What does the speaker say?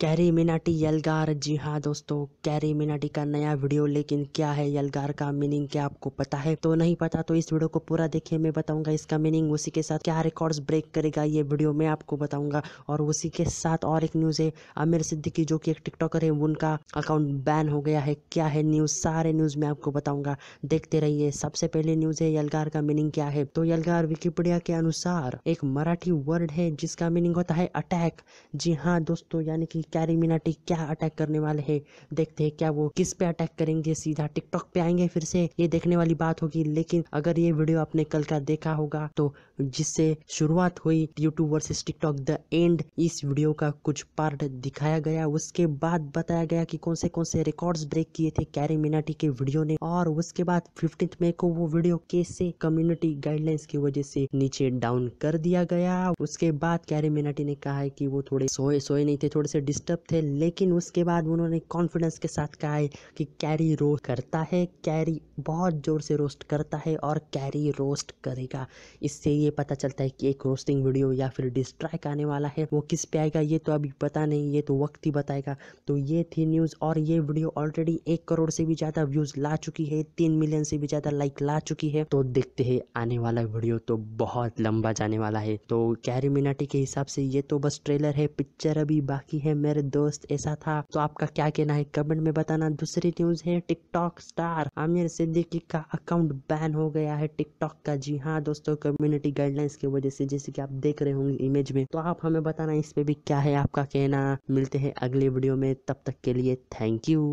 carry Minati यलगार जी हाँ दोस्तों carry Minati का नया वीडियो लेकिन क्या है यलगार का मीनिंग क्या आपको पता है तो नहीं पता तो इस वीडियो को पूरा देखिए मैं बताऊंगा इसका मीनिंग उसी के साथ क्या रिकॉर्ड्स ब्रेक करेगा ये वीडियो मैं आपको बताऊंगा और उसी के साथ और एक न्यूज़ है आमिर सिद्दीकी जो की एक टिकटॉकर है उनका अकाउंट बैन हो गया है क्या है न्यूज़ सारे न्यूज़ में आपको बताऊंगा देखते रहिए सबसे पहले न्यूज़ है यलगार का मीनिंग क्या है तो यलगार विकीपीडिया के अनुसार एक मराठी वर्ड है जिसका मीनिंग होता है अटैक जी हाँ दोस्तों यानी की कैरी मिनाटी क्या अटैक करने वाले हैं देखते हैं क्या वो किस पे अटैक करेंगे सीधा टिकटॉक पे आएंगे फिर से ये देखने वाली बात होगी लेकिन अगर ये वीडियो आपने कल का देखा होगा तो जिससे शुरुआत हुई YouTube versus TikTok the end इस वीडियो का कुछ पार्ट दिखाया गया उसके बाद बताया गया कि कौन से कौन से रिकॉर्ड्स ब्रेक किए थे कैरी मिनाटी के वीडियो ने और उसके बाद फिफ्टींथ मे को वो वीडियो कैसे कम्युनिटी गाइडलाइंस की वजह से नीचे डाउन कर दिया गया उसके बाद कैरी मिनाटी ने कहा है कि वो थोड़े सोए सोए नहीं थे थोड़े से डिस डिस्टर्ब थे लेकिन उसके बाद उन्होंने कॉन्फिडेंस के साथ कहा है कि कैरी रोस्ट करता है कैरी बहुत ज़ोर से रोस्ट करता है और कैरी रोस्ट करेगा इससे ये पता चलता है कि एक रोस्टिंग वीडियो या फिर डिस्ट्रैक आने वाला है वो किस पे आएगा ये तो अभी पता नहीं ये तो वक्त ही बताएगा तो ये थी न्यूज़ और ये वीडियो ऑलरेडी एक करोड़ से भी ज़्यादा व्यूज़ ला चुकी है तीन मिलियन से भी ज़्यादा लाइक ला चुकी है तो देखते हैं आने वाला वीडियो तो बहुत लंबा जाने वाला है तो कैरी मिनाटी के हिसाब से ये तो बस ट्रेलर है पिक्चर अभी बाकी है मैं मेरे दोस्त ऐसा था तो आपका क्या कहना है कमेंट में बताना दूसरी न्यूज है टिकटॉक स्टार आमिर सिद्दीकी का अकाउंट बैन हो गया है टिकटॉक का जी हाँ दोस्तों कम्युनिटी गाइडलाइंस की वजह से जैसे कि आप देख रहे होंगे इमेज में तो आप हमें बताना इस पे भी क्या है आपका कहना मिलते हैं अगले वीडियो में तब तक के लिए थैंक यू